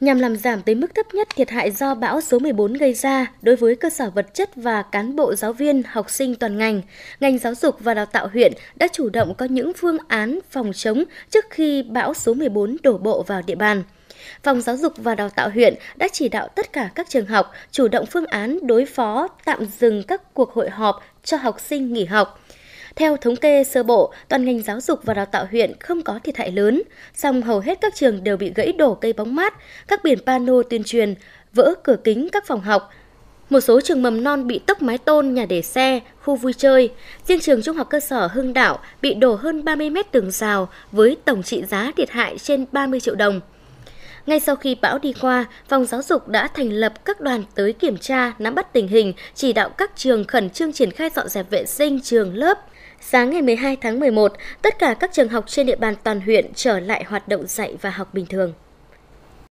nhằm làm giảm tới mức thấp nhất thiệt hại do bão số 14 gây ra đối với cơ sở vật chất và cán bộ giáo viên, học sinh toàn ngành. Ngành giáo dục và đào tạo huyện đã chủ động có những phương án phòng chống trước khi bão số 14 đổ bộ vào địa bàn. Phòng Giáo dục và Đào tạo huyện đã chỉ đạo tất cả các trường học chủ động phương án đối phó tạm dừng các cuộc hội họp cho học sinh nghỉ học theo thống kê sơ bộ, toàn ngành giáo dục và đào tạo huyện không có thiệt hại lớn, song hầu hết các trường đều bị gãy đổ cây bóng mát, các biển pano tuyên truyền, vỡ cửa kính các phòng học, một số trường mầm non bị tốc mái tôn, nhà để xe, khu vui chơi. Riêng trường trung học cơ sở Hưng Đạo bị đổ hơn 30 mét tường rào với tổng trị giá thiệt hại trên 30 triệu đồng. Ngay sau khi bão đi qua, phòng giáo dục đã thành lập các đoàn tới kiểm tra, nắm bắt tình hình, chỉ đạo các trường khẩn trương triển khai dọn dẹp vệ sinh trường lớp, Sáng ngày 12 tháng 11, tất cả các trường học trên địa bàn toàn huyện trở lại hoạt động dạy và học bình thường.